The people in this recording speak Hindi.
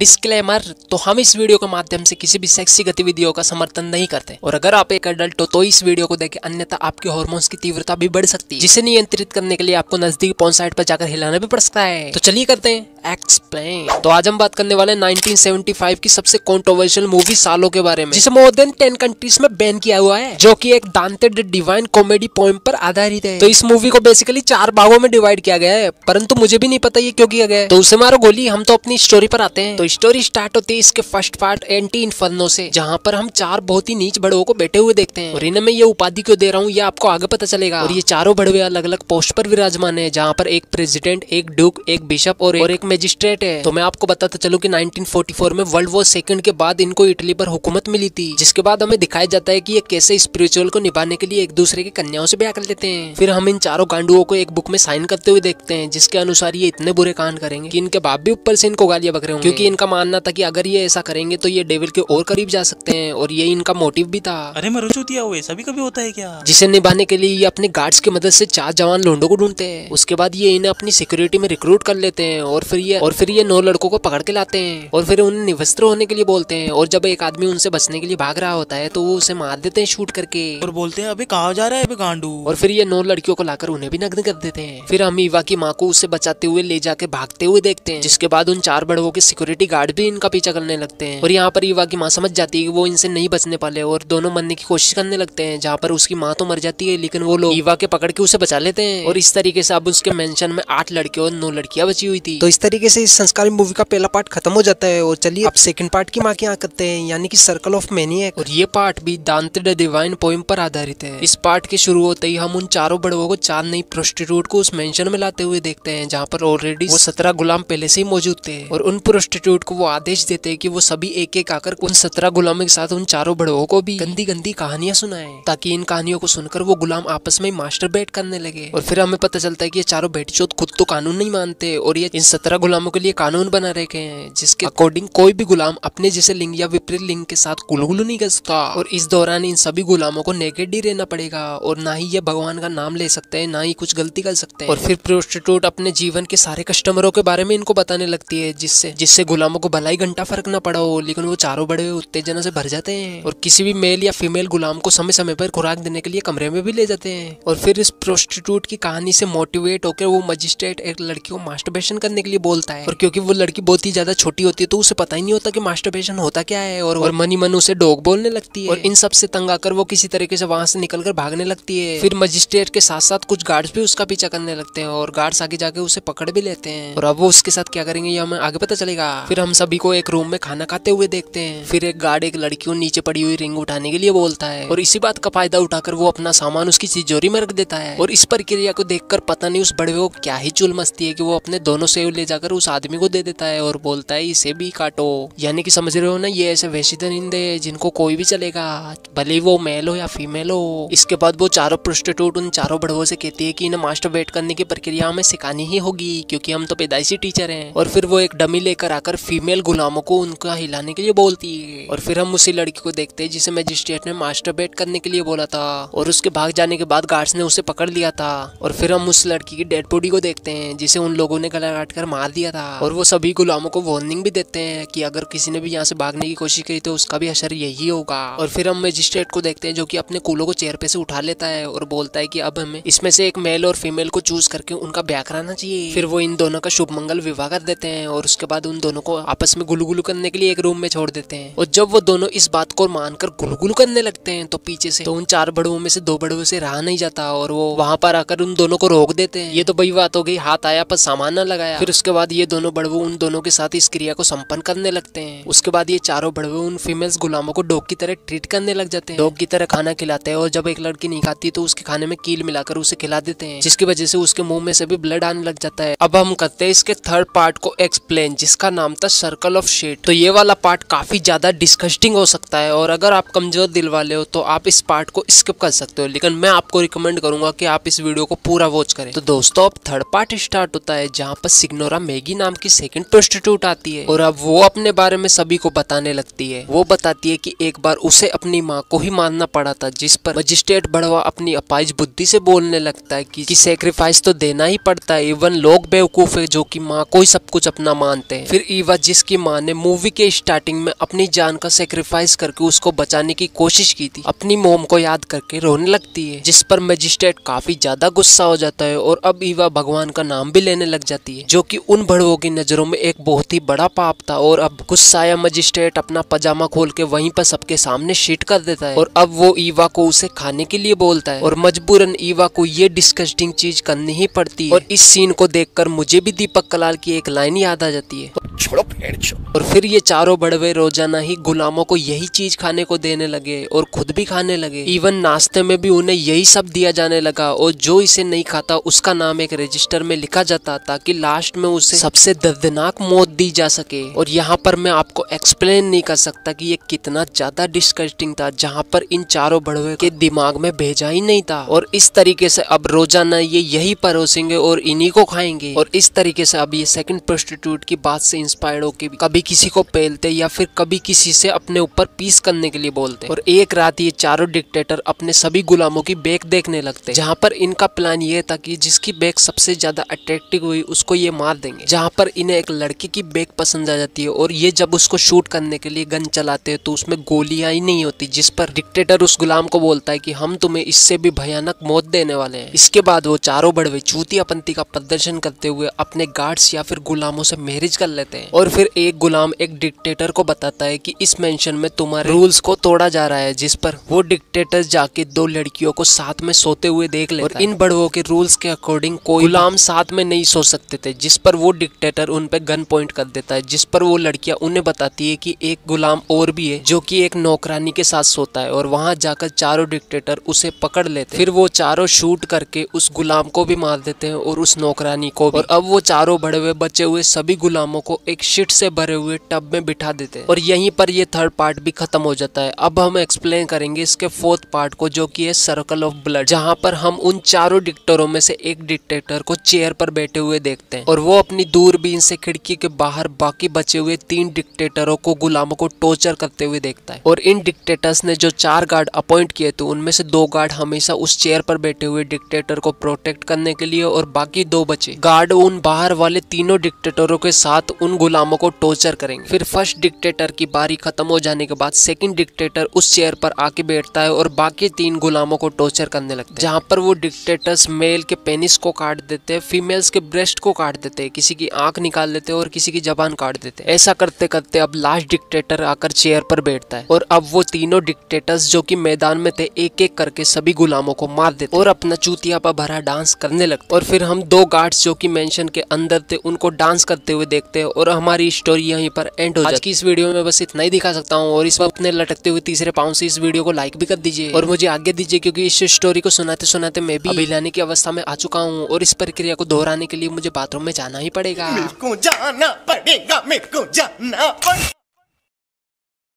डिस्क्लेमर तो हम इस वीडियो के माध्यम से किसी भी सेक्सी गतिविधियों का समर्थन नहीं करते और अगर आप एक अडल्ट हो तो इस वीडियो को देखें अन्यथा आपके हॉर्मोन्स की तीव्रता भी बढ़ सकती है जिसे नियंत्रित करने के लिए आपको नजदीक पॉन साइट पर जाकर हिलाना भी पड़ सकता है तो चलिए करते हैं एक्सप्लेन तो आज हम बात करने वाले 1975 की सबसे कॉन्ट्रोवर्शियल मूवी सालों के बारे में जिसे मोर देन टेन कंट्रीज में बैन किया हुआ है जो की एक दांतेड डिवाइन कॉमेडी पॉइंट पर आधारित है तो इस मूवी को बेसिकली चार भागों में डिवाइड किया गया है परंतु मुझे भी नहीं पता ये क्यों किया गया है तो उसे मारो गोली हम तो अपनी स्टोरी पर आते हैं तो स्टोरी स्टार्ट होती है इसके फर्स्ट पार्ट एंटी इन्फर्नो से जहाँ पर हम चार बहुत ही नीच बड़ों को बैठे हुए देखते हैं और इन्हें मैं ये उपाधि क्यों दे रहा हूँ ये आपको आगे पता चलेगा और ये चारों बड़वे अलग अलग पोस्ट पर विराजमान है जहाँ पर एक प्रेसिडेंट एक ड्यूक एक बिशप और, एक मजिस्ट्रेट है तो मैं आपको बताता चलू की नाइनटीन में वर्ल्ड वॉर सेकंड के बाद इनको इटली पर हुकूमत मिली थी जिसके बाद हमें दिखाया जाता है की ये कैसे स्पिरिचुअल को निभाने के लिए एक दूसरे की कन्याओं से ब्याह कर लेते हैं फिर हम इन चारों गांडुओं को एक बुक में साइन करते हुए देखते हैं जिसके अनुसार ये इतने बुरे कान करेंगे की इनके बाप भी ऊपर से इनको गालियां बकरे रहे होंगे क्योंकि इनका इनका मानना था कि अगर ये ऐसा करेंगे तो ये डेविल के और करीब जा सकते हैं और ये इनका मोटिव भी था अरे मैं रुचुतिया हुए सभी कभी होता है क्या जिसे निभाने के लिए ये अपने गार्ड्स की मदद से चार जवान लोंडो को ढूंढते हैं उसके बाद ये इन्हें अपनी सिक्योरिटी में रिक्रूट कर लेते हैं और फिर ये और फिर ये नौ लड़कों को पकड़ के लाते हैं और फिर उन्हें निवस्त्र होने के लिए बोलते हैं और जब एक आदमी उनसे बचने के लिए भाग रहा होता है तो वो उसे मार देते हैं शूट करके और बोलते हैं अभी कहा जा रहा है गांडू और फिर ये नौ लड़कियों को लाकर उन्हें भी नग्न कर देते हैं फिर हम इवा की माँ को उससे बचाते हुए ले जाके भागते हुए देखते हैं जिसके बाद उन चार बड़ों की सिक्योरिटी गार्ड भी इनका पीछा करने लगते हैं और यहाँ पर युवा की माँ समझ जाती है कि वो इनसे नहीं बचने पाले और दोनों मरने की कोशिश करने लगते हैं जहाँ पर उसकी माँ तो मर जाती है लेकिन वो लोग युवा के पकड़ के उसे बचा लेते हैं और इस तरीके से अब उसके मेंशन में आठ लड़के और नौ लड़कियां बची हुई थी तो इस तरीके से इस संस्कारी मूवी का पहला पार्ट खत्म हो जाता है और चलिए अब सेकंड पार्ट की माँ के यहाँ करते हैं यानी कि सर्कल ऑफ मेनी और ये पार्ट भी दांत डिवाइन पोइम पर आधारित है इस पार्ट के शुरू होते ही हम उन चारों बड़बों को चार नई प्रोस्टिट्यूट को उस मेंशन में लाते हुए देखते हैं जहाँ पर ऑलरेडी वो सत्रह गुलाम पहले से ही मौजूद थे और उन प्रोस्टिट्यूट एग्जीक्यूट को वो आदेश देते हैं कि वो सभी एक एक आकर उन सत्रह गुलामों के साथ उन चारों बड़ों को भी गंदी गंदी कहानियां सुनाए ताकि इन कहानियों को सुनकर वो गुलाम आपस में मास्टर करने लगे और फिर हमें पता चलता है कि ये चारों बेटी चौथ खुद तो कानून नहीं मानते और ये इन सत्रह गुलामों के लिए कानून बना रखे हैं जिसके अकॉर्डिंग कोई भी गुलाम अपने जैसे लिंग या विपरीत लिंग के साथ गुलगुलू नहीं कर सकता और इस दौरान इन सभी गुलामों को नेगेटिव रहना पड़ेगा और ना ही ये भगवान का नाम ले सकते हैं ना ही कुछ गलती कर सकते हैं और फिर प्रोस्टिट्यूट अपने जीवन के सारे कस्टमरों के बारे में इनको बताने लगती है जिससे जिससे गुलाम गुलामों को भलाई घंटा फर्क ना पड़ा हो लेकिन वो चारों बड़े उत्तेजना से भर जाते हैं और किसी भी मेल या फीमेल गुलाम को समय समय पर खुराक देने के लिए कमरे में भी ले जाते हैं और फिर इस प्रोस्टिट्यूट की कहानी से मोटिवेट होकर वो मजिस्ट्रेट एक लड़की को मास्टरबेशन करने के लिए बोलता है और क्योंकि वो लड़की बहुत ही ज्यादा छोटी होती है तो उसे पता ही नहीं होता कि मास्टरबेशन होता क्या है और, और मनी मन उसे डॉग बोलने लगती है और इन सब से तंग आकर वो किसी तरीके से वहां से निकलकर भागने लगती है फिर मजिस्ट्रेट के साथ साथ कुछ गार्ड्स भी उसका पीछा करने लगते हैं और गार्ड्स आगे जाके उसे पकड़ भी लेते हैं और अब वो उसके साथ क्या करेंगे ये हमें आगे पता चलेगा फिर हम सभी को एक रूम में खाना खाते हुए देखते हैं फिर एक गार्ड एक लड़की को नीचे पड़ी हुई रिंग उठाने के लिए बोलता है और इसी बात का फायदा उठाकर वो अपना सामान उसकी तिजोरी में रख देता है और इस प्रक्रिया को देख पता नहीं उस बड़े को क्या ही चुल मस्ती है की वो अपने दोनों सेव ले जाकर उस आदमी को दे देता है और बोलता है इसे भी काटो यानी की समझ रहे हो ना ये ऐसे वैसी दरिंदे जिनको कोई भी चलेगा भले वो मेल हो या फीमेल हो इसके बाद वो चारों प्रोस्टिट्यूट उन चारों बड़वों से कहती है कि इन्हें मास्टर करने की प्रक्रिया हमें सिखानी ही होगी क्योंकि हम तो पैदाइशी टीचर हैं और फिर वो एक डमी लेकर आकर फीमेल गुलामों को उनका हिलाने के लिए बोलती है और फिर हम उसी लड़की को देखते हैं जिसे मजिस्ट्रेट ने बेट करने के लिए बोला था और उसके भाग जाने के बाद गार्ड्स ने उसे पकड़ लिया था और फिर हम उस लड़की की डेड बॉडी को देखते हैं जिसे उन लोगों ने गला काट कर मार दिया था और वो सभी गुलामों को वार्निंग भी देते हैं कि अगर किसी ने भी यहाँ से भागने की कोशिश करी तो उसका भी असर यही होगा और फिर हम मजिस्ट्रेट को देखते हैं जो की अपने कूलों को चेयर पे से उठा लेता है और बोलता है की अब हमें इसमें से एक मेल और फीमेल को चूज करके उनका ब्याह कराना चाहिए फिर वो इन दोनों का शुभ मंगल विवाह कर देते हैं और उसके बाद उन दोनों को को आपस में गुल गुलू करने के लिए एक रूम में छोड़ देते हैं और जब वो दोनों इस बात को मानकर गुल करने लगते हैं तो पीछे से तो उन चार बड़ुओं में से दो बड़ुओं से रहा नहीं जाता और वो वहां पर आकर उन दोनों को रोक देते हैं ये तो बड़ी बात हो गई हाथ आया पर सामान न लगाया फिर उसके बाद ये दोनों बड़बू उन दोनों के साथ इस क्रिया को संपन्न करने लगते हैं उसके बाद ये चारों बड़वे उन फीमेल्स गुलामों को डॉग की तरह ट्रीट करने लग जाते हैं डॉग की तरह खाना खिलाते हैं और जब एक लड़की नहीं खाती तो उसके खाने में कील मिलाकर उसे खिला देते हैं जिसकी वजह से उसके मुंह में से भी ब्लड आने लग जाता है अब हम करते हैं इसके थर्ड पार्ट को एक्सप्लेन जिसका नाम होता है सर्कल ऑफ शेड तो ये वाला पार्ट काफ़ी ज़्यादा डिस्कस्टिंग हो सकता है और अगर आप कमज़ोर दिल वाले हो तो आप इस पार्ट को स्किप कर सकते हो लेकिन मैं आपको रिकमेंड करूंगा कि आप इस वीडियो को पूरा वॉच करें तो दोस्तों अब थर्ड पार्ट स्टार्ट होता है जहाँ पर सिग्नोरा मैगी नाम की सेकेंड प्रोस्टिट्यूट आती है और अब वो अपने बारे में सभी को बताने लगती है वो बताती है की एक बार उसे अपनी माँ को ही मानना पड़ा था जिस पर मजिस्ट्रेट बढ़वा अपनी अपाइज बुद्धि से बोलने लगता है की सेक्रीफाइस तो देना ही पड़ता है इवन लोग बेवकूफ है जो की माँ को ही सब कुछ अपना मानते हैं फिर इवन बाद जिसकी मां ने मूवी के स्टार्टिंग में अपनी जान का सेक्रीफाइस करके उसको बचाने की कोशिश की थी अपनी मोम को याद करके रोने लगती है जिस पर मजिस्ट्रेट काफी ज्यादा गुस्सा हो जाता है और अब ईवा भगवान का नाम भी लेने लग जाती है जो की उन भड़वों की नजरों में एक बहुत ही बड़ा पाप था और अब गुस्साया मजिस्ट्रेट अपना पजामा खोल के वहीं पर सबके सामने शीट कर देता है और अब वो ईवा को उसे खाने के लिए बोलता है और मजबूरन ईवा को ये डिस्कस्टिंग चीज करनी ही पड़ती है और इस सीन को देखकर मुझे भी दीपक कलाल की एक लाइन याद आ जाती है solo डेढ़ और फिर ये चारों बड़वे रोजाना ही गुलामों को यही चीज खाने को देने लगे और खुद भी खाने लगे इवन नाश्ते में भी उन्हें यही सब दिया जाने लगा और जो इसे नहीं खाता उसका नाम एक रजिस्टर में लिखा जाता ताकि लास्ट में उसे सबसे दर्दनाक मौत दी जा सके और यहाँ पर मैं आपको एक्सप्लेन नहीं कर सकता कि ये कितना ज्यादा डिस्कस्टिंग था जहाँ पर इन चारों बड़वे के दिमाग में भेजा ही नहीं था और इस तरीके से अब रोजाना ये यही परोसेंगे और इन्हीं को खाएंगे और इस तरीके से अब ये सेकंड प्रोस्टिट्यूट की बात से इंस्पायर्ड लोग की कभी किसी को पहलते या फिर कभी किसी से अपने ऊपर पीस करने के लिए बोलते और एक रात ये चारों डिक्टेटर अपने सभी गुलामों की बैग देखने लगते जहाँ पर इनका प्लान ये था कि जिसकी बैग सबसे ज्यादा अट्रैक्टिव हुई उसको ये मार देंगे जहाँ पर इन्हें एक लड़की की बैग पसंद आ जाती है और ये जब उसको शूट करने के लिए गन चलाते हैं तो उसमें गोलियां ही नहीं होती जिस पर डिक्टेटर उस गुलाम को बोलता है कि हम तुम्हें इससे भी भयानक मौत देने वाले हैं इसके बाद वो चारों बड़वे पंथी का प्रदर्शन करते हुए अपने गार्ड्स या फिर गुलामों से मैरिज कर लेते हैं और फिर फिर एक गुलाम एक डिक्टेटर को बताता है कि इस मेंशन में तुम्हारे रूल्स को तोड़ा जा रहा है जिस पर वो डिक्टेटर जाके दो लड़कियों को साथ में सोते हुए देख लेता और इन बड़वों के रूल्स के अकॉर्डिंग कोई गुलाम साथ में नहीं सो सकते थे जिस पर वो डिक्टेटर उन पे गन पॉइंट कर देता है जिस पर वो लड़कियां उन्हें बताती है की एक गुलाम और भी है जो की एक नौकरानी के साथ सोता है और वहां जाकर चारों डिक्टेटर उसे पकड़ लेते फिर वो चारों शूट करके उस गुलाम को भी मार देते हैं और उस नौकरानी को और अब वो चारों बड़े हुए बचे हुए सभी गुलामों को एक शिट लिक्विड से भरे हुए टब में बिठा देते हैं और यहीं पर ये थर्ड पार्ट भी खत्म हो जाता है अब हम एक्सप्लेन करेंगे इसके फोर्थ पार्ट को जो कि है सर्कल ऑफ ब्लड जहाँ पर हम उन चारों डिक्टरों में से एक डिटेक्टर को चेयर पर बैठे हुए देखते हैं और वो अपनी दूरबीन से खिड़की के बाहर बाकी बचे हुए तीन डिक्टेटरों को गुलामों को टोर्चर करते हुए देखता है और इन डिक्टेटर्स ने जो चार गार्ड अपॉइंट किए थे तो उनमें से दो गार्ड हमेशा उस चेयर पर बैठे हुए डिक्टेटर को प्रोटेक्ट करने के लिए और बाकी दो बचे गार्ड उन बाहर वाले तीनों डिक्टेटरों के साथ उन गुलामों को टॉर्चर करेंगे फिर फर्स्ट डिक्टेटर की बारी खत्म हो जाने के बाद सेकंड डिक्टेटर उस चेयर पर आके बैठता है और बाकी तीन गुलामों को टॉर्चर करने लगता है जहाँ पर वो डिक्टेटर्स मेल के पेनिस को काट देते हैं फीमेल्स के ब्रेस्ट को काट देते हैं किसी की आंख निकाल देते हैं और किसी की जबान काट देते हैं ऐसा करते करते अब लास्ट डिक्टेटर आकर चेयर पर बैठता है और अब वो तीनों डिक्टेटर्स जो की मैदान में थे एक एक करके सभी गुलामों को मार देते और अपना चूतिया पर भरा डांस करने लगता और फिर हम दो गार्ड्स जो की मैंशन के अंदर थे उनको डांस करते हुए देखते हैं और हमारी की स्टोरी यहीं पर एंड हो जाती है इस वीडियो में बस इतना ही दिखा सकता हूँ और इस वक्त अपने लटकते हुए तीसरे पाँव से इस वीडियो को लाइक भी कर दीजिए और मुझे आगे दीजिए क्योंकि इस स्टोरी को सुनाते सुनाते मैं भी हिलाने की अवस्था में आ चुका हूँ और इस प्रक्रिया को दोहराने के लिए मुझे बाथरूम में जाना ही पड़ेगा जाना पड़ेगा मेरे को जाना पड़ेगा